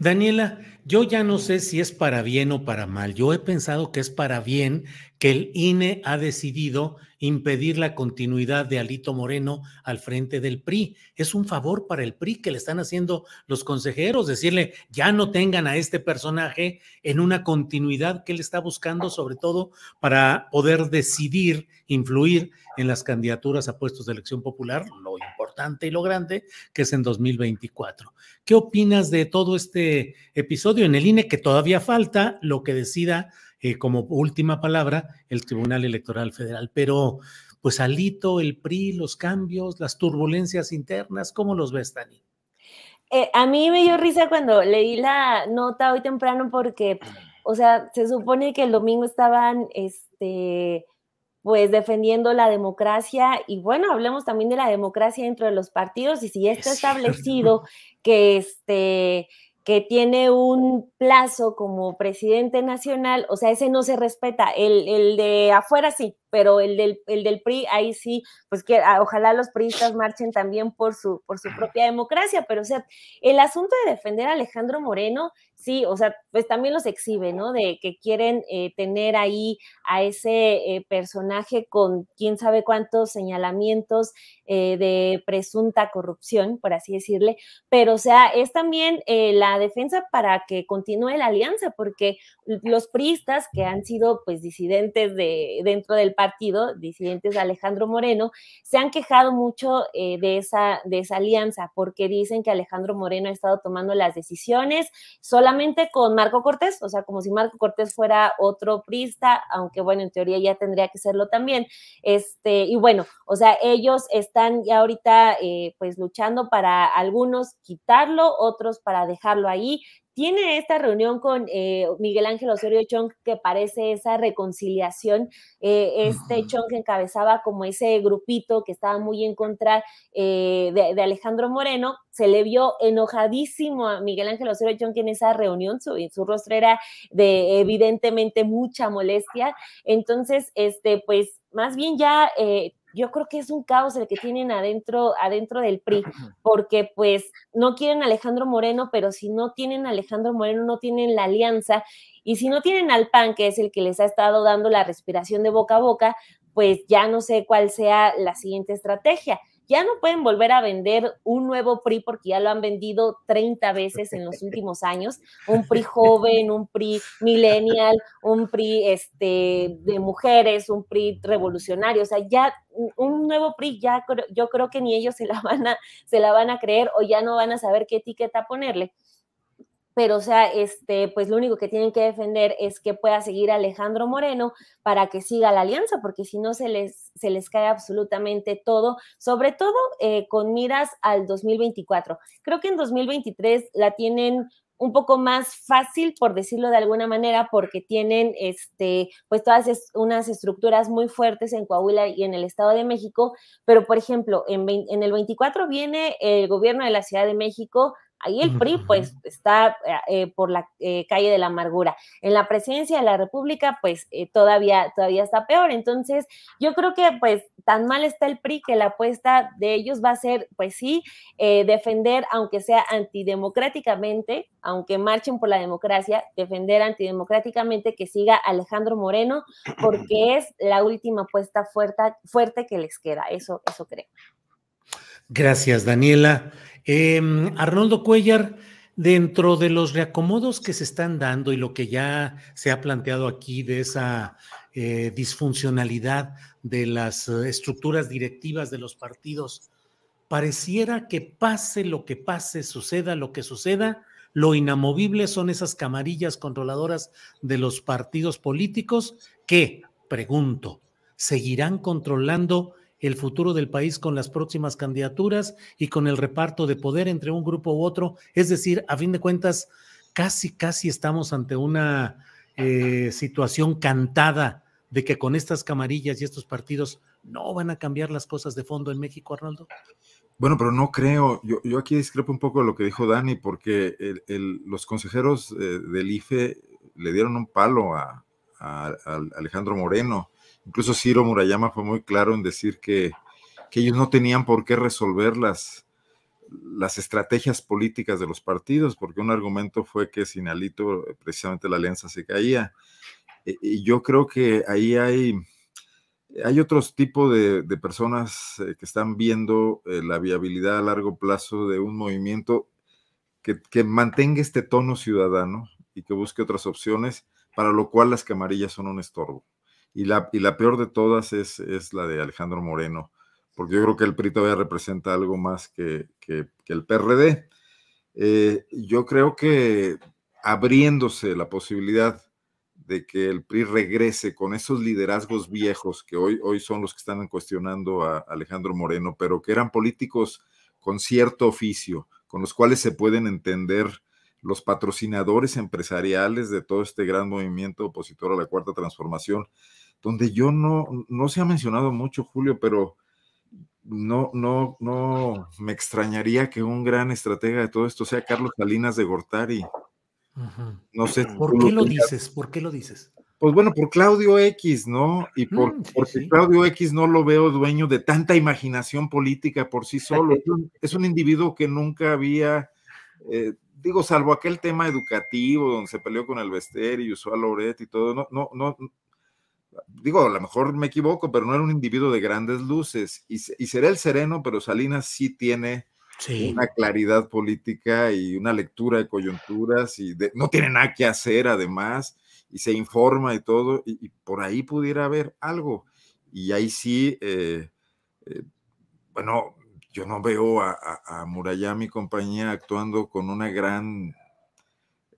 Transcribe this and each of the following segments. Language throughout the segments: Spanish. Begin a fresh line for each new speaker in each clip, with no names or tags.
Daniela, yo ya no sé si es para bien o para mal. Yo he pensado que es para bien que el INE ha decidido impedir la continuidad de Alito Moreno al frente del PRI. Es un favor para el PRI que le están haciendo los consejeros, decirle, ya no tengan a este personaje en una continuidad que él está buscando, sobre todo para poder decidir, influir en las candidaturas a puestos de elección popular, lo y lo grande que es en 2024. ¿Qué opinas de todo este episodio en el INE que todavía falta lo que decida eh, como última palabra el Tribunal Electoral Federal? Pero pues Alito, el PRI, los cambios, las turbulencias internas, ¿cómo los ves, Tani?
Eh, a mí me dio risa cuando leí la nota hoy temprano porque, o sea, se supone que el domingo estaban, este, pues defendiendo la democracia y bueno, hablemos también de la democracia dentro de los partidos y si está establecido que este que tiene un plazo como presidente nacional, o sea, ese no se respeta, el, de afuera sí, pero el del, PRI, ahí sí, pues que ah, ojalá los priistas marchen también por su, por su propia democracia, pero o sea, el asunto de defender a Alejandro Moreno sí, o sea, pues también los exhibe, ¿no? De que quieren eh, tener ahí a ese eh, personaje con quién sabe cuántos señalamientos eh, de presunta corrupción, por así decirle, pero o sea, es también la defensa para que continúe la alianza, porque los priistas que han sido pues disidentes de, dentro del partido, disidentes de Alejandro Moreno, se han quejado mucho de, esa, de esa alianza, porque dicen que Alejandro Moreno ha estado tomando las decisiones, con Marco Cortés, o sea, como si Marco Cortés fuera otro prista, aunque bueno, en teoría ya tendría que serlo también. Este, y bueno, o sea, ellos están ya ahorita eh, pues luchando para algunos quitarlo, otros para dejarlo ahí tiene esta reunión con eh, Miguel Ángel Osorio Chong, que parece esa reconciliación. Eh, este Chong encabezaba como ese grupito que estaba muy en contra eh, de, Alejandro Moreno. Se le vio enojadísimo a Miguel Ángel Osorio Chong en esa reunión. Su, su rostro era de evidentemente mucha molestia. Entonces, este, pues más bien ya eh, yo creo que es un caos el que tienen adentro, adentro del PRI, porque pues no quieren a Alejandro Moreno, pero si no tienen a Alejandro Moreno, no tienen la alianza, y si no tienen al PAN, que es el que les ha estado dando la respiración de boca a boca, pues ya no sé cuál sea la siguiente estrategia ya no pueden volver a vender un nuevo PRI porque ya lo han vendido 30 veces en los últimos años, un PRI joven, un PRI millennial, un PRI este, de mujeres, un PRI revolucionario, o sea, ya un nuevo PRI ya yo creo que ni ellos se la van a, se la van a creer o ya no van a saber qué etiqueta ponerle pero o sea, este, pues lo único que tienen que defender es que pueda seguir Alejandro Moreno para que siga la alianza, porque si no se les, se les cae absolutamente todo, sobre todo eh, con miras al 2024. Creo que en 2023 la tienen un poco más fácil, por decirlo de alguna manera, porque tienen este, pues todas unas estructuras muy fuertes en Coahuila y en el Estado de México, pero por ejemplo, en, en el 24 viene el gobierno de la Ciudad de México, Ahí el PRI, pues, está eh, eh, por la eh, calle de la amargura. En la presidencia de la República, pues, todavía, todavía está peor. Entonces, yo creo que, pues, tan mal está el PRI que la apuesta de ellos va a ser, pues sí, defender, aunque sea antidemocráticamente, aunque marchen por la democracia, defender antidemocráticamente que siga Alejandro Moreno, porque es la última apuesta fuerte, fuerte que les queda. Eso, eso creo.
Gracias, Daniela. Em, Arnoldo Cuellar, dentro de los reacomodos que se están dando y lo que ya se ha planteado aquí de esa eh, disfuncionalidad de las eh, estructuras directivas de los partidos, pareciera que pase lo que pase, suceda lo que suceda, lo inamovible son esas camarillas controladoras de los partidos políticos que, pregunto, seguirán controlando el futuro del país con las próximas candidaturas y con el reparto de poder entre un grupo u otro. Es decir, a fin de cuentas, casi, casi estamos ante una eh, situación cantada de que con estas camarillas y estos partidos no van a cambiar las cosas de fondo en México, Arnaldo.
Bueno, pero no creo, yo, yo aquí discrepo un poco de lo que dijo Dani, porque los consejeros eh, del IFE le dieron un palo a Alejandro Moreno Incluso Ciro Murayama fue muy claro en decir que, ellos no tenían por qué resolver las, las estrategias políticas de los partidos, porque un argumento fue que sin Alito eh, precisamente la alianza se caía. E, y yo creo que ahí hay, hay otros tipos de, personas eh, que están viendo eh, la viabilidad a largo plazo de un movimiento que mantenga este tono ciudadano y que busque otras opciones, para lo cual las camarillas son un estorbo. Y la, peor de todas es, la de Alejandro Moreno, porque yo creo que el PRI todavía representa algo más que, el PRD. Eh, yo creo que abriéndose la posibilidad de que el PRI regrese con esos liderazgos viejos que hoy, hoy son los que están cuestionando a Alejandro Moreno, pero que eran políticos con cierto oficio, con los cuales se pueden entender los patrocinadores empresariales de todo este gran movimiento opositor a la cuarta transformación donde yo no, no se ha mencionado mucho, Julio, pero no, no, no me extrañaría que un gran estratega de todo esto sea Carlos Salinas de Gortari. No sé. ¿Por qué lo, dices? ¿Por qué lo dices? Pues bueno, por Claudio X, ¿no? Y mm, por, si Claudio X no lo veo dueño de tanta imaginación política por sí solo. Es un, individuo que nunca había, eh, digo, salvo aquel tema educativo donde se peleó con el Vester y usó a Loret y todo, no, no, no, digo, a lo mejor me equivoco, pero no era un individuo de grandes luces. Y, y será el sereno, pero Salinas sí tiene una claridad política y una lectura de coyunturas y no tiene nada que hacer además y se informa y todo, y, por ahí pudiera haber algo. Y ahí sí, eh, eh, bueno, yo no veo a, a, mi compañía actuando con una gran,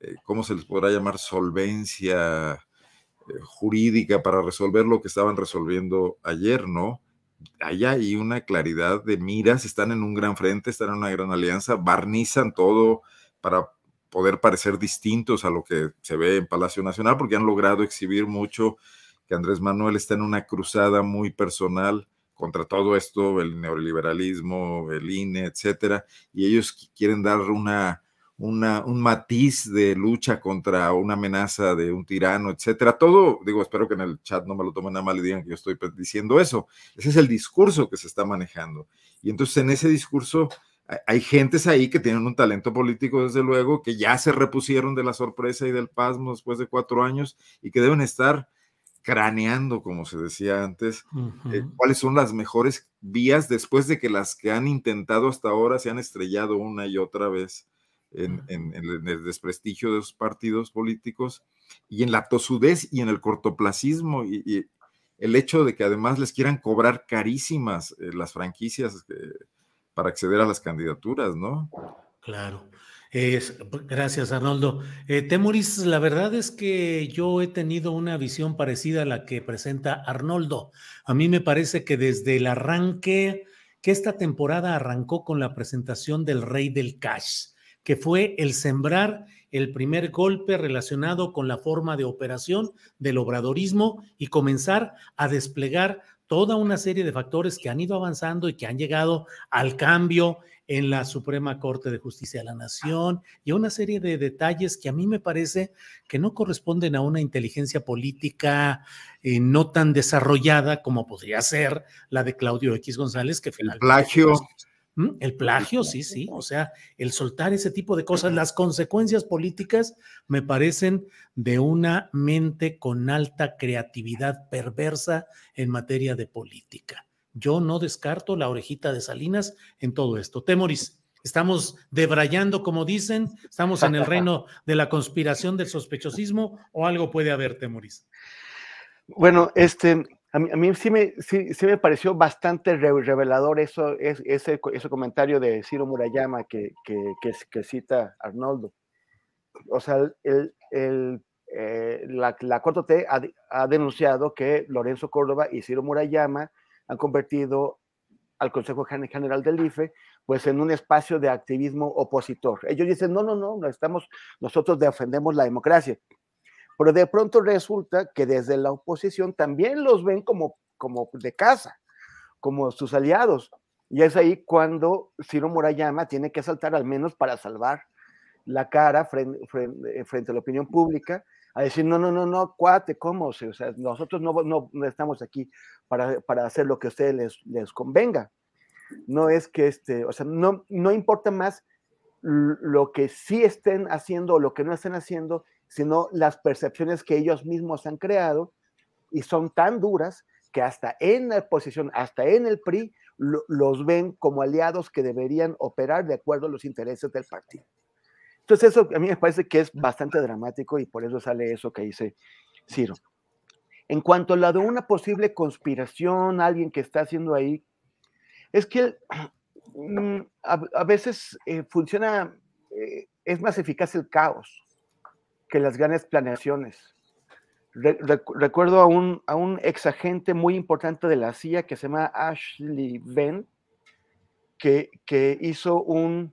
eh, ¿cómo se les podrá llamar? Solvencia jurídica para resolver lo que estaban resolviendo ayer, ¿no? Hay una claridad de miras, están en un gran frente, están en una gran alianza, barnizan todo para poder parecer distintos a lo que se ve en Palacio Nacional, porque han logrado exhibir mucho que Andrés Manuel está en una cruzada muy personal contra todo esto, el neoliberalismo, el INE, etcétera, y ellos quieren dar una un matiz de lucha contra una amenaza de un tirano, etcétera. Todo, digo, espero que en el chat no me lo tomen a mal y digan que yo estoy pues, diciendo eso. Ese es el discurso que se está manejando. Y entonces en ese discurso hay gentes ahí que tienen un talento político, desde luego, que ya se repusieron de la sorpresa y del pasmo después de cuatro años y que deben estar craneando, como se decía antes, eh, cuáles son las mejores vías después de que las que han intentado hasta ahora se han estrellado una y otra vez en, el desprestigio de los partidos políticos y en la tosudez y en el cortoplacismo y, el hecho de que además les quieran cobrar carísimas eh, las franquicias para acceder a las candidaturas, ¿no?
Claro. gracias, Arnoldo. Eh, Temuris, la verdad es que yo he tenido una visión parecida a la que presenta Arnoldo. A mí me parece que desde el arranque, que esta temporada arrancó con la presentación del Rey del Cash, que fue el sembrar el primer golpe relacionado con la forma de operación del obradorismo y comenzar a desplegar toda una serie de factores que han ido avanzando y que han llegado al cambio en la Suprema Corte de Justicia de la Nación y a una serie de detalles que a mí me parece que no corresponden a una inteligencia política eh, no tan desarrollada como podría ser la de Claudio X González, que finalmente... Pues, ¿Mm? El plagio, sí, sí. O sea, el soltar ese tipo de cosas, las consecuencias políticas me parecen de una mente con alta creatividad perversa en materia de política. Yo no descarto la orejita de Salinas en todo esto. Temoris, estamos debrayando, como dicen, estamos en el reino de la conspiración del sospechosismo o algo puede haber, Temoris.
Bueno, este, a mí, sí, me, pareció bastante revelador eso, ese, comentario de Ciro Murayama que, que, cita Arnoldo. O sea, eh, la, la t ha, denunciado que Lorenzo Córdoba y Ciro Murayama han convertido al Consejo General del IFE pues en un espacio de activismo opositor. Ellos dicen, no, no, no, no estamos, nosotros defendemos la democracia pero de pronto resulta que desde la oposición también los ven como, como de casa, como sus aliados. Y es ahí cuando Ciro Murayama tiene que saltar al menos para salvar la cara eh, frente, a la opinión pública, a decir, no, no, no, no, cuate, ¿cómo? O sea, nosotros no, no, estamos aquí para, para, hacer lo que a ustedes les, les convenga. No es que, este, o sea, no, no importa más lo que sí estén haciendo o lo que no estén haciendo, sino las percepciones que ellos mismos han creado y son tan duras que hasta en la oposición, hasta en el PRI, los ven como aliados que deberían operar de acuerdo a los intereses del partido. Entonces eso a mí me parece que es bastante dramático y por eso sale eso que dice Ciro. En cuanto a la de una posible conspiración, alguien que está haciendo ahí, es que mm, a, veces eh, funciona, eh, es más eficaz el caos que las grandes planeaciones. recuerdo a un, a un ex agente muy importante de la CIA que se llama Ashley Ben que, hizo un,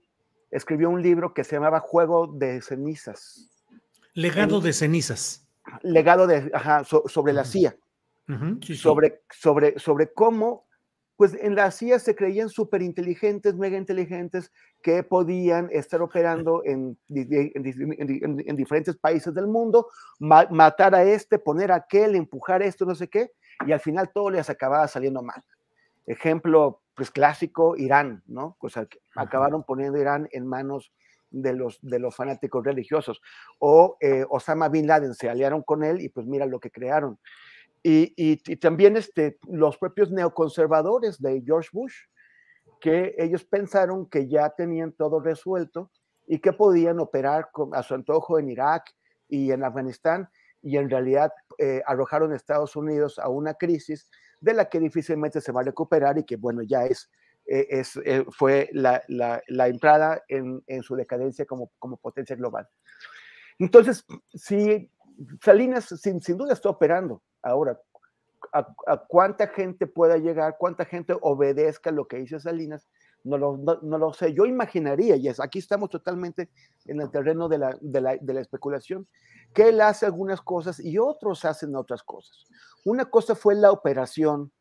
escribió un libro que se llamaba Juego de Cenizas. Legado de
cenizas.
Legado de, ajá, sobre la CIA. sobre, sobre, sobre cómo pues en la CIA se creían súper inteligentes, mega inteligentes, que podían estar operando en, diferentes países del mundo, matar a este, poner a aquel, empujar esto, no sé qué, y al final todo les acababa saliendo mal. Ejemplo, pues clásico, Irán, ¿no? acabaron poniendo Irán en manos de los, fanáticos religiosos. O eh, Osama Bin Laden, se aliaron con él y pues mira lo que crearon y, también este, los propios neoconservadores de George Bush, que ellos pensaron que ya tenían todo resuelto y que podían operar a su antojo en Irak y en Afganistán, y en realidad eh, arrojaron a Estados Unidos a una crisis de la que difícilmente se va a recuperar y que, bueno, ya es, eh, eh, fue la, entrada en, su decadencia como, como potencia global. Entonces, sí, Salinas sin, duda está operando ahora. A, cuánta gente pueda llegar, cuánta gente obedezca lo que dice Salinas, no lo, sé. Yo imaginaría, y aquí estamos totalmente en el terreno de la, especulación, que él hace algunas cosas y otros hacen otras cosas. Una cosa fue la operación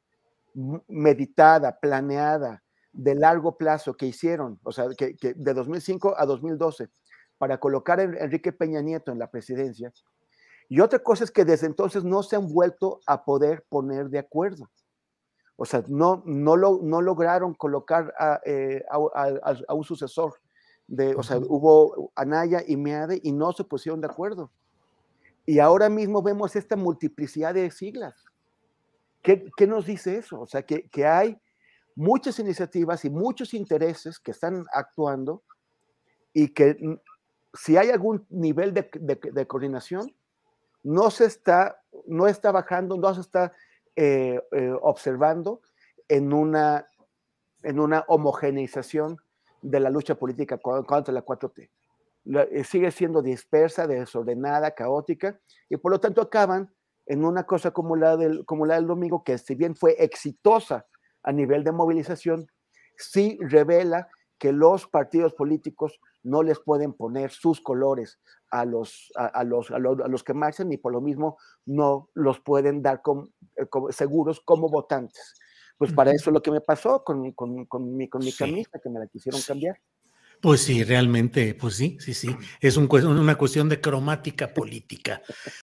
meditada, planeada, de largo plazo que hicieron, o sea, que de 2005 a 2012, para colocar a Enrique Peña Nieto en la presidencia, y otra cosa es que desde entonces no se han vuelto a poder poner de acuerdo. O sea, no, no, no lograron colocar eh, a, un sucesor. De, o sea, hubo Anaya y Meade y no se pusieron de acuerdo. Y ahora mismo vemos esta multiplicidad de siglas. ¿Qué, nos dice eso? O sea, que, hay muchas iniciativas y muchos intereses que están actuando y que si hay algún nivel de, de coordinación, no se está, no está bajando, no se está eh, eh, observando en una, en una homogeneización de la lucha política contra la 4T. Eh, sigue siendo dispersa, desordenada, caótica, y por lo tanto acaban en una cosa como la, del, como la del domingo, que si bien fue exitosa a nivel de movilización, sí revela que los partidos políticos no les pueden poner sus colores a los, a, los, a, los, que marchan y por lo mismo no los pueden dar com, eh, seguros como votantes. Pues para eso es lo que me pasó con, mi, con camisa, que me la quisieron cambiar.
Pues sí, realmente, pues sí, sí, sí. Es una cuestión de cromática política.